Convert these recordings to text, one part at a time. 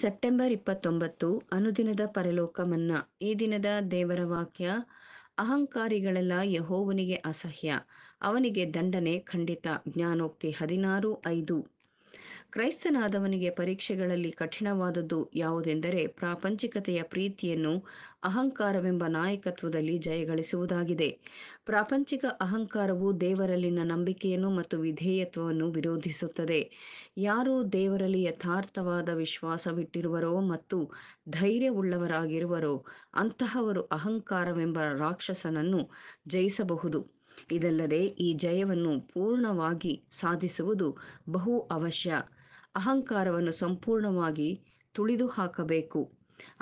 September ಇಪ್ಪತ್ತೊಂಬತ್ತು ಅನುದಿನದ ಪರಲೋಕ ಈ ದಿನದ ದೇವರ ವಾಕ್ಯ ಅಹಂಕಾರಿಗಳೆಲ್ಲ ಯಹೋವನಿಗೆ ಅಸಹ್ಯ ಅವನಿಗೆ ದಂಡನೆ ಖಂಡಿತ ಜ್ಞಾನೋಕ್ತಿ ಹದಿನಾರು ಐದು ಕ್ರೈಸ್ತನಾದವನಿಗೆ ಪರೀಕ್ಷೆಗಳಲ್ಲಿ ಕಠಿಣವಾದದ್ದು ಯಾವುದೆಂದರೆ ಪ್ರಾಪಂಚಿಕತೆಯ ಪ್ರೀತಿಯನ್ನು ಅಹಂಕಾರವೆಂಬ ನಾಯಕತ್ವದಲ್ಲಿ ಜಯಗಳಿಸುವುದಾಗಿದೆ ಪ್ರಾಪಂಚಿಕ ಅಹಂಕಾರವು ದೇವರಲ್ಲಿನ ನಂಬಿಕೆಯನ್ನು ಮತ್ತು ವಿಧೇಯತ್ವವನ್ನು ವಿರೋಧಿಸುತ್ತದೆ ಯಾರು ದೇವರಲ್ಲಿ ಯಥಾರ್ಥವಾದ ವಿಶ್ವಾಸವಿಟ್ಟಿರುವರೋ ಮತ್ತು ಧೈರ್ಯವುಳ್ಳವರಾಗಿರುವರೋ ಅಂತಹವರು ಅಹಂಕಾರವೆಂಬ ರಾಕ್ಷಸನನ್ನು ಜಯಿಸಬಹುದು ಇದಲ್ಲದೆ ಈ ಜಯವನ್ನು ಪೂರ್ಣವಾಗಿ ಸಾಧಿಸುವುದು ಬಹು ಅವಶ್ಯ ಅಹಂಕಾರವನ್ನು ಸಂಪೂರ್ಣವಾಗಿ ತುಳಿದು ಹಾಕಬೇಕು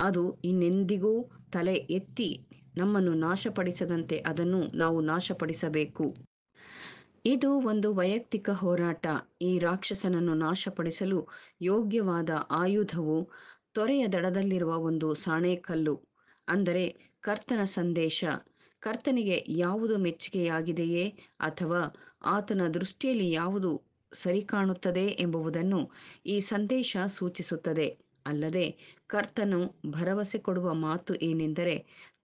ಅದು ಇನ್ನೆಂದಿಗೂ ತಲೆ ಎತ್ತಿ ನಮ್ಮನ್ನು ನಾಶಪಡಿಸದಂತೆ ಅದನ್ನು ನಾವು ನಾಶಪಡಿಸಬೇಕು ಇದು ಒಂದು ವೈಯಕ್ತಿಕ ಹೋರಾಟ ಈ ರಾಕ್ಷಸನನ್ನು ನಾಶಪಡಿಸಲು ಯೋಗ್ಯವಾದ ಆಯುಧವು ತೊರೆಯ ದಡದಲ್ಲಿರುವ ಒಂದು ಸಾಣೇಕಲ್ಲು ಅಂದರೆ ಕರ್ತನ ಸಂದೇಶ ಕರ್ತನಿಗೆ ಯಾವುದು ಮೆಚ್ಚುಗೆಯಾಗಿದೆಯೇ ಅಥವಾ ಆತನ ದೃಷ್ಟಿಯಲ್ಲಿ ಯಾವುದು ಸರಿ ಕಾಣುತ್ತದೆ ಎಂಬುವುದನ್ನು ಈ ಸಂದೇಶ ಸೂಚಿಸುತ್ತದೆ ಅಲ್ಲದೆ ಕರ್ತನು ಭರವಸೆ ಕೊಡುವ ಮಾತು ಏನೆಂದರೆ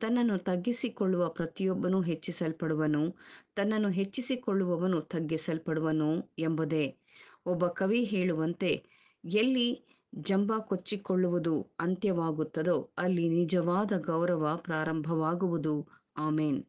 ತನ್ನನ್ನು ತಗ್ಗಿಸಿಕೊಳ್ಳುವ ಪ್ರತಿಯೊಬ್ಬನು ಹೆಚ್ಚಿಸಲ್ಪಡುವನು ತನ್ನನ್ನು ಹೆಚ್ಚಿಸಿಕೊಳ್ಳುವವನು ತಗ್ಗಿಸಲ್ಪಡುವನು ಎಂಬುದೇ ಒಬ್ಬ ಕವಿ ಹೇಳುವಂತೆ ಎಲ್ಲಿ ಜಂಬ ಕೊಚ್ಚಿಕೊಳ್ಳುವುದು ಅಂತ್ಯವಾಗುತ್ತದೋ ಅಲ್ಲಿ ನಿಜವಾದ ಗೌರವ ಪ್ರಾರಂಭವಾಗುವುದು ಆಮೇನ್